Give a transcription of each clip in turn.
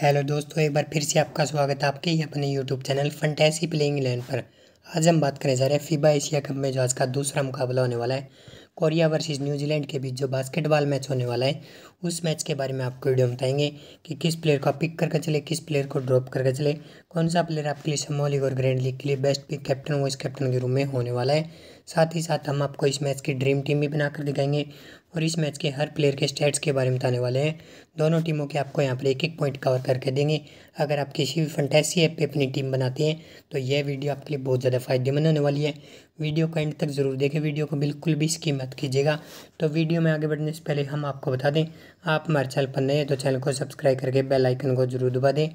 hello दोस्तों एक बार फिर से आपका स्वागत है आपके ही अपने YouTube channel fantasy playing eleven पर आज हम बात करने जा रहे हैं फीबा एशिया कप में जो आज का दूसरा मुकाबला होने वाला है कोरिया वर्सेस न्यूजीलैंड के बीच जो बास्केटबॉल मैच होने वाला है उस मैच के बारे में आपको वीडियो बताएंगे कि किस प्लेयर को पिक करके चले किस प्लेयर को ड्रॉप करके चले कौन सा प्लेयर आपके लिए समॉलिक और ग्रैंड लीग के लिए best pick captain vice captain के रूप में होने वाला है साथ ही साथ हम आपको इस मैच की ड्रीम टीम भी बनाकर दिखाएंगे और इस मैच के हर प्लेयर के स्टेट्स के बारे में बताने वाले हैं दोनों टीमों के आपको यहाँ पर एक एक पॉइंट कवर करके देंगे अगर आप किसी भी फंटेसी ऐप पर अपनी टीम बनाते हैं तो यह वीडियो आपके लिए बहुत ज़्यादा फायदेमंद होने वाली है वीडियो को एंड तक ज़रूर देखें वीडियो को बिल्कुल भी इसकी मत कीजिएगा तो वीडियो में आगे बढ़ने से पहले हम आपको बता दें आप हमारे चैनल पर नए हैं तो चैनल को सब्सक्राइब करके बेल आइकन को जरूर दबा दें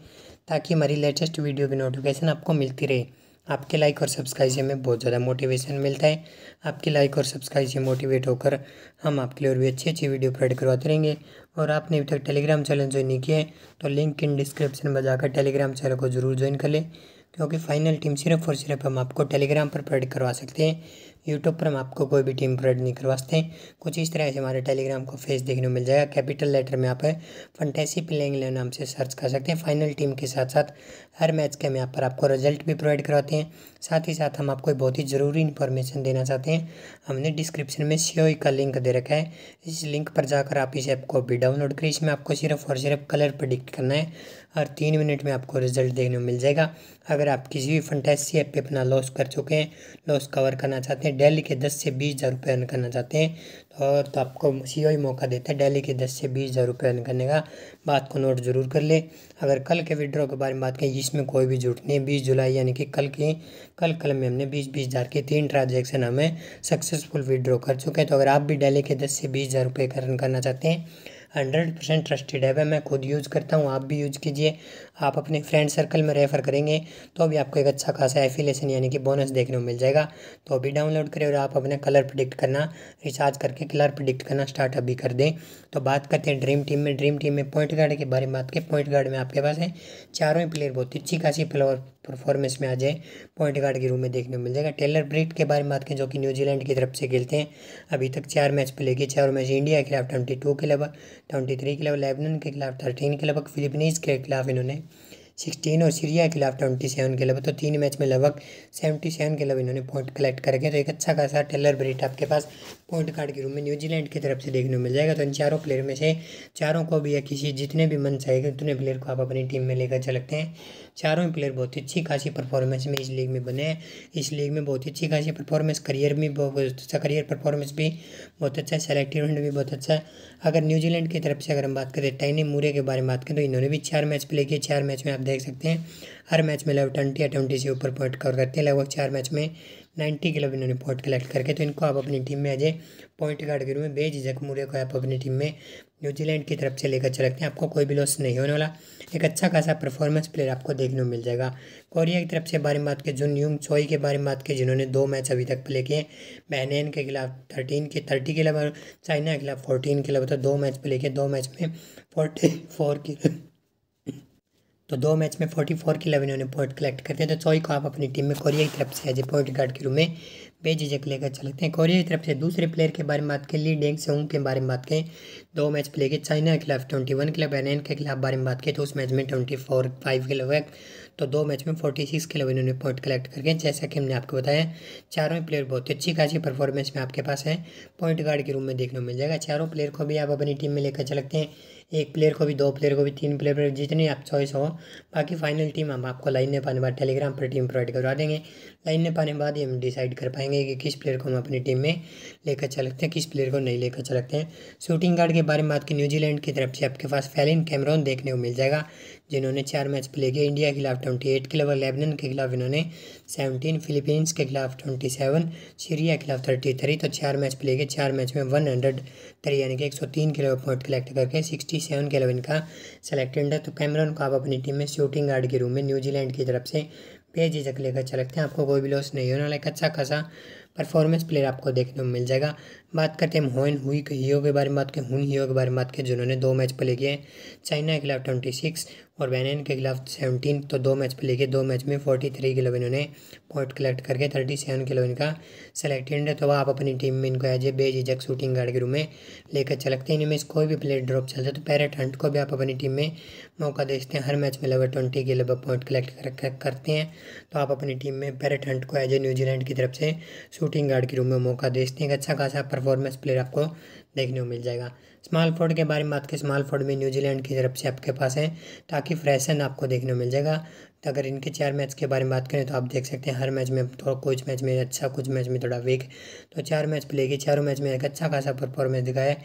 ताकि हमारी लेटेस्ट वीडियो की नोटिफिकेशन आपको मिलती रहे आपके लाइक और सब्सक्राइब से हमें बहुत ज़्यादा मोटिवेशन मिलता है आपके लाइक और सब्सक्राइब से मोटिवेट होकर हम आपके लिए और भी अच्छी अच्छी वीडियो प्रोवाइड करवाते रहेंगे और आपने अभी तक टेलीग्राम चैनल ज्वाइन नहीं किया है तो लिंक इन डिस्क्रिप्शन में जाकर टेलीग्राम चैनल को जरूर ज्वाइन कर लें क्योंकि फाइनल टीम सिर्फ और सिर्फ हम आपको टेलीग्राम पर प्रोवाइड करवा सकते हैं यूट्यूब पर हम आपको कोई भी टीम प्रोवाइड नहीं करवाते हैं कुछ इस तरह से हमारे टेलीग्राम को फेस देखने को मिल जाएगा कैपिटल लेटर में आप फंटेसी प्लेइंग इलेवन नाम से सर्च कर सकते हैं फाइनल टीम के साथ साथ हर मैच के हम यहाँ पर आपको रिजल्ट भी प्रोवाइड करवाते हैं साथ ही साथ हम आपको बहुत ही ज़रूरी इन्फॉर्मेशन देना चाहते हैं हमने डिस्क्रिप्शन में सी का लिंक दे रखा है इस लिंक पर जाकर आप इस ऐप को भी डाउनलोड करें इसमें आपको सिर्फ और सिर्फ कलर प्रडिक्ट करना है और तीन मिनट में आपको रिजल्ट देखने को मिल जाएगा अगर आप किसी भी फंटेसी ऐप पर अपना लॉस कर चुके हैं लॉस कवर करना चाहते हैं से डेली के दस से बीस हज़ार रुपये अर्न करना चाहते हैं और तो आपको सी ही मौका देता है डेली के दस से बीस हज़ार रुपये अर्न करने का बात को नोट ज़रूर कर ले अगर कल के विड्रॉ के बारे में बात करें इसमें कोई भी झूठ नहीं है बीस जुलाई यानी कि कल के कल कल में हमने बीस बीस हज़ार के तीन ट्रांजेक्शन हमें सक्सेसफुल विड्रॉ कर चुके हैं तो अगर आप भी डेली के दस से बीस हज़ार रुपये अर्न करना चाहते हैं हंड्रेड परसेंट ट्रस्टेड है मैं खुद यूज़ करता हूँ आप भी यूज कीजिए आप अपने फ्रेंड सर्कल में रेफ़र करेंगे तो भी आपको एक अच्छा खासा एफिलेशन यानी कि बोनस देखने को मिल जाएगा तो अभी डाउनलोड करें और आप अपना कलर प्रिडिक्ट करना रिचार्ज करके कलर प्रिडिक्ट करना स्टार्ट अभी कर दें तो बात करते हैं ड्रीम टीम में ड्रीम टीम में पॉइंट गार्ड के बारे में बात करें पॉइंट गार्ड में आपके पास है चारों ही प्लेयर बहुत अच्छी खासी फ्लोर परफॉर्मेंस में आ जाए पॉइंट गार्ड के रूम में देखने को मिल जाएगा टेलर ब्रिट के बारे में बात करें जो कि न्यूजीलैंड की तरफ से खेलते हैं अभी तक चार मैच प्ले किए चारों मैच इंडिया के खिलाफ ट्वेंटी टू के लगभग ट्वेंटी थ्री के लगभग लेबनन के खिलाफ थर्टीन के लगभग फिलिपीनीज़ के खिलाफ इन्होंने सिक्सटीन और सीरिया के खिलाफ ट्वेंटी सेवन के लगभग तो तीन मैच में लगभग सेवेंटी सेवन के लगभग इन्होंने पॉइंट कलेक्ट करके तो एक अच्छा खासा टेलर ब्रेट आपके पास पॉइंट कार्ड के रूप में न्यूजीलैंड की तरफ से देखने को मिल जाएगा तो इन चारों प्लेयर में से चारों को भी या किसी जितने भी मन चाहेगा उतने प्लेयर को आप अपनी टीम में लेकर चल सकते हैं चारों ही प्लेयर बहुत अच्छी खासी परफॉर्मेंस में इस लीग में बने हैं इस लीग में बहुत अच्छी खासी परफॉर्मेंस करियर में बहुत अच्छा करियर परफॉर्मेंस भी बहुत अच्छा है सेलेक्टिवमेंट भी बहुत अच्छा है अगर न्यूजीलैंड की तरफ से अगर हम बात करें टाइनी मूरे के बारे में बात करें तो इन्होंने भी चार मैच प्ले किए चार मैच में आप देख सकते हैं हर मैच में लगभग ट्वेंटी या ट्वेंटी से ऊपर पॉइंट कवर करते हैं लगभग चार मैच में नाइन्टी के लगभग इन्होंने पॉइंट कलेक्ट करके तो इनको आप अपनी टीम में आज पॉइंट गार्ड के रूप में बेझिझक मूर्य को आप अपनी टीम में न्यूजीलैंड की तरफ से लेकर चल रखते हैं आपको कोई भी लॉस नहीं होने वाला एक अच्छा खासा परफॉर्मेंस प्लेयर आपको देखने को मिल जाएगा कोरिया की तरफ से बारे में बात की जुन यूंग चोई के बारे में बात की जिन्होंने दो मैच अभी तक प्ले किए बहनैन के खिलाफ थर्टीन के थर्टी के खिलाफ चाइना के खिलाफ फोर्टीन के खिलाफ तो दो मैच प्ले किए दो मैच में फोर्टी फोर के तो दो मैच में फोर्टी फोर के अलावा इन्होंने पॉइंट कलेक्ट करते हैं तो चौई को आप अपनी टीम में कोरिया की तरफ से एज ए पॉइंट गार्ड के रूप में बेझिझक लेकर चलते हैं कोरिया की तरफ से दूसरे प्लेयर के बारे में बात करें ली डेंग से के बारे में बात करें दो मैच प्ले के चाइना के खिलाफ ट्वेंटी वन के खिलाफ एन के खिलाफ बारे में बात करें तो उस मैच में ट्वेंटी फोर फाइव के लगभग तो दो मैच में फोर्टी सिक्स के लेवल इन्होंने पॉइंट कलेक्ट करके जैसा कि हमने आपको बताया चारों ही प्लेयर बहुत ही अच्छी खासी परफॉर्मेंस में आपके पास है पॉइंट गार्ड के रूम में देखने को मिल जाएगा चारों प्लेयर को भी आप अपनी टीम में लेकर चल सकते हैं एक प्लेयर को भी दो प्लेयर को भी तीन प्लेयर जितनी आप चॉइस हो बाकी फाइनल टीम हम आपको लाइन में पाने बाद टेलीग्राम पर टीम प्रोवाइड करवा देंगे लाइन में पाने बाद ही हम डिसाइड कर पाएंगे कि किस प्लेयर को हम अपनी टीम में लेकर चल सकते हैं किस प्लेयर को नहीं लेकर चल सकते हैं शूटिंग गार्ड के बारे में बात की न्यूजीलैंड की तरफ से आपके पास फैलिन कैमरॉन देखने को मिल जाएगा जिन्होंने चार मैच प्ले किया इंडिया के खिलाफ ट्वेंटी एट के अलावा लेबनन के खिलाफ इन्होंने सेवनटीन फिलीपींस के खिलाफ ट्वेंटी सेवन सीरिया के खिलाफ थर्टी थ्री तो चार मैच प्ले किए चार मैच में वन हंड्रेड थ्री यानी कि एक सौ तीन के अलावा पॉइंट कलेक्ट करके सिक्सटी सेवन के अलावा इनका सेलेक्टेड है तो कैमरन को आप अपनी टीम में शूटिंग गार्ड के रूम में न्यूजीलैंड की तरफ से बेझिझक लेकर चलते हैं आपको कोई भी लॉस नहीं होना लाइक अच्छा खासा परफॉर्मेंस प्लेयर आपको देखने को मिल जाएगा बात करते हैं हम होन हुई हीओ के बारे में बात करें हुन हीओ के बारे में बात करें जिन्होंने दो मैच प्ले किए हैं चाइना के खिलाफ ट्वेंटी सिक्स और बैनन के खिलाफ सेवनटीन तो दो मैच प्ले किए दो मैच में फोर्टी थ्री किलो इन्होंने पॉइंट कलेक्ट करके थर्टी सेवन किलो इनका सेलेक्टेड है तो आप अपनी टीम में इनको एज ए बेझिझक शूटिंग गार्ड के रूम में लेकर चलते हैं इनमें कोई भी प्लेयर ड्रॉप चलता है तो पैरेट हंट को भी आप अपनी टीम में मौका देखते हैं हर मैच में लगभग ट्वेंटी के लगभग पॉइंट कलेक्ट करते हैं तो आप अपनी टीम में पैरेट हंट को एज ए न्यूजीलैंड की तरफ से शूटिंग गार्ड के रूप में मौका देते हैं एक अच्छा खासा परफॉर्मेंस प्लेयर आपको देखने को मिल जाएगा स्मॉल फोर्ड के बारे में बात करें स्मॉल फोर्ड में न्यूजीलैंड की तरफ से आपके पास है ताकि फ्रेशन आपको देखने को मिल जाएगा तो अगर इनके चार मैच के बारे में बात करें तो आप देख सकते हैं हर मैच में थोड़ा कुछ मैच में अच्छा कुछ मैच में थोड़ा वीक तो चार मैच प्ले की चारों मैच में एक अच्छा खासा परफॉर्मेंस दिखाया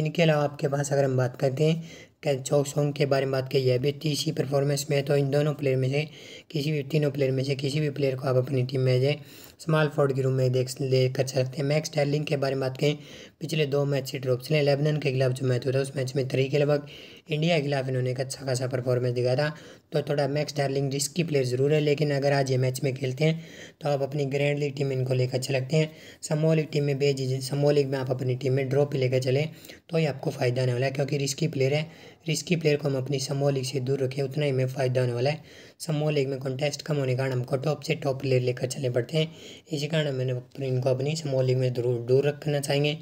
इनके अलावा आपके पास अगर हम बात करते हैं चौक सॉन्ग के बारे में बात की जाए भी तीसरी परफॉर्मेंस में तो इन दोनों प्लेयर में से किसी भी तीनों प्लेयर में से किसी भी प्लेयर को आप अपनी टीम में जाए स्मॉल फोर्ड के रूम में देख ले कर सकते हैं मैक्स टैलिंग के बारे में बात करें पिछले दो मैच से ड्रॉप चले लेबनन के खिलाफ जो मैच हुआ था उस मैच में तरीके लगभग इंडिया के खिलाफ इन्होंने एक अच्छा खासा परफॉर्मेंस दिखाया था तो थोड़ा मैक्स डार्लिंग रिस्की प्लेयर ज़रूर है लेकिन अगर आज ये मैच में खेलते हैं तो आप अपनी ग्रैंड लीग टीम इनको लेकर अच्छे लगते हैं समोलिक टीम में बेचीजिए दीजिए लीग में आप अपनी टीम में ड्रॉप लेकर चलें तो ये आपको फ़ायदा होने वाला है क्योंकि रिस्की प्लेयर है रिस्की प्लेयर को हम अपनी समूह लीग से दूर रखें उतना ही हमें फ़ायदा होने वाला है समूह लीग में कॉन्टेस्ट कम होने के कारण हमको टॉप से टॉप प्लेयर लेकर चले पड़ते हैं इसी कारण मैंने इनको अपनी समूह लीग में दूर दूर रखना चाहेंगे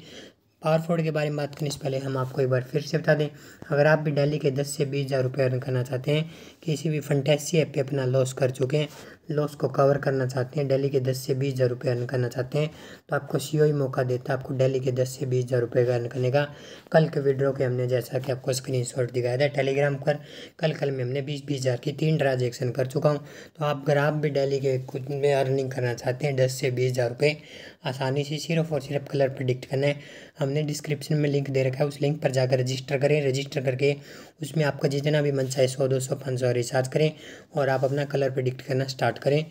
पावर फोर्ड के बारे में बात करने से पहले हम आपको एक बार फिर से बता दें अगर आप भी डेली के दस से बीस हज़ार रुपये अर्न करना चाहते हैं किसी भी फंटेसी ऐप पे अपना लॉस कर चुके हैं लॉस को कवर करना चाहते हैं डेली के दस से बीस हज़ार रुपये अर्न करना चाहते हैं तो आपको सी ही e मौका देता है आपको डेली के दस से बीस हज़ार रुपये का अर्न करने का कल के विड्रो के हमने जैसा कि आपको स्क्रीन शॉट दिखाया था टेलीग्राम पर कल कल में हमने बीस बीस हज़ार की तीन ट्रांजेक्शन कर चुका हूँ तो आप अगर आप भी डेली के कुछ में अर्निंग करना चाहते हैं दस से बीस हज़ार रुपये आसानी से सिर्फ और सिर्फ कलर प्रिडिक्ट करना है हमने डिस्क्रिप्शन में लिंक दे रखा है उस लिंक पर जाकर रजिस्टर करें रजिस्टर करके उसमें आपका जितना भी मन चाहे सौ दो सौ पाँच सौ रिचार्ज करें और आप अपना कलर प्रिडिक्ट करना स्टार्ट करें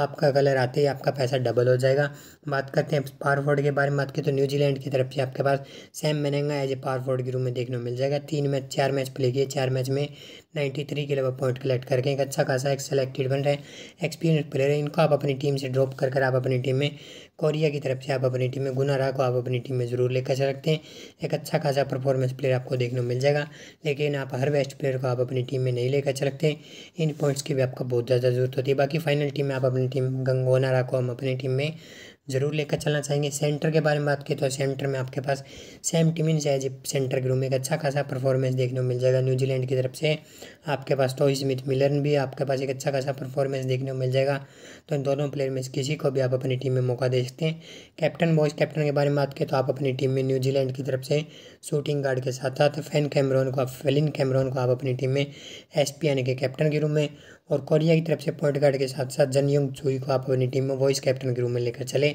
आपका कलर आते ही आपका पैसा डबल हो जाएगा बात करते हैं पावर फोर्ड के बारे में बात की तो न्यूजीलैंड की तरफ से आपके पास सैम मैनेंगा एज ए पावर फोर्ड के रूप में देखने को मिल जाएगा तीन मैच चार मैच प्ले किए चार मैच में नाइन्टी थ्री के लेवल पॉइंट कलेक्ट करके एक अच्छा खासा एक सेलेक्टेड बन रहे हैं एक्सपीरियंस प्लेयर है इनको आप अपनी टीम से ड्रॉप कर कर आप अपनी टीम में कोरिया की तरफ से आप अपनी टीम में गुना राह को आप अपनी टीम में ज़रूर लेकर चल सकते हैं एक अच्छा खासा परफॉर्मेंस प्लेयर आपको देखने को मिल जाएगा लेकिन आप हर बेस्ट प्लेयर को आप अपनी टीम में नहीं लेकर चल सकते इन पॉइंट्स की भी आपको बहुत ज़्यादा ज़रूरत होती है बाकी फाइनल टीम में आप अपनी टीम रहा को हम अपनी टीम में ज़रूर लेकर चलना चाहेंगे सेंटर के बारे में बात की तो सेंटर में आपके पास सेम टीम इन चाहे सेंटर के रूम में एक अच्छा खासा परफॉर्मेंस देखने को मिल जाएगा न्यूजीलैंड की तरफ से आपके पास टॉय स्मिथ मिलर भी आपके पास एक अच्छा खासा परफॉर्मेंस देखने को मिल जाएगा तो इन दोनों प्लेयर में किसी को भी आप अपनी टीम में मौका दे सकते हैं कैप्टन बॉयस कैप्टन के बारे में बात की तो आप अपनी टीम में न्यूजीलैंड की तरफ से शूटिंग गार्ड के साथ साथ फैन कैमरॉन को आप फेलिन कैमरोन को आप अपनी टीम में एस यानी के कैप्टन के रूम में और कोरिया की तरफ से पॉइंट गार्ड के साथ साथ जनयुंग चुई को आप अपनी टीम में वॉइस कैप्टन के रूप में लेकर चले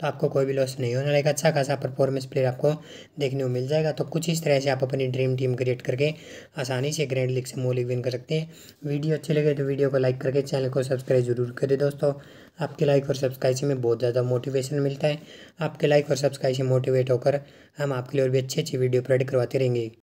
तो आपको कोई भी लॉस नहीं होने लगेगा अच्छा खासा परफॉर्मेंस प्लेयर आपको देखने को मिल जाएगा तो कुछ इस तरह से आप अपनी ड्रीम टीम क्रिएट करके आसानी से ग्रैंड लीग से मोलिक विन कर सकते हैं वीडियो अच्छी लगे तो वीडियो को लाइक करके चैनल को सब्सक्राइब जरूर करें दोस्तों आपके लाइक और सब्सक्राइब से हमें बहुत ज़्यादा मोटिवेशन मिलता है आपके लाइक और सब्सक्राइब से मोटिवेट होकर हम आपके लिए और भी अच्छी अच्छी वीडियो प्रोवाइड करवाते रहेंगे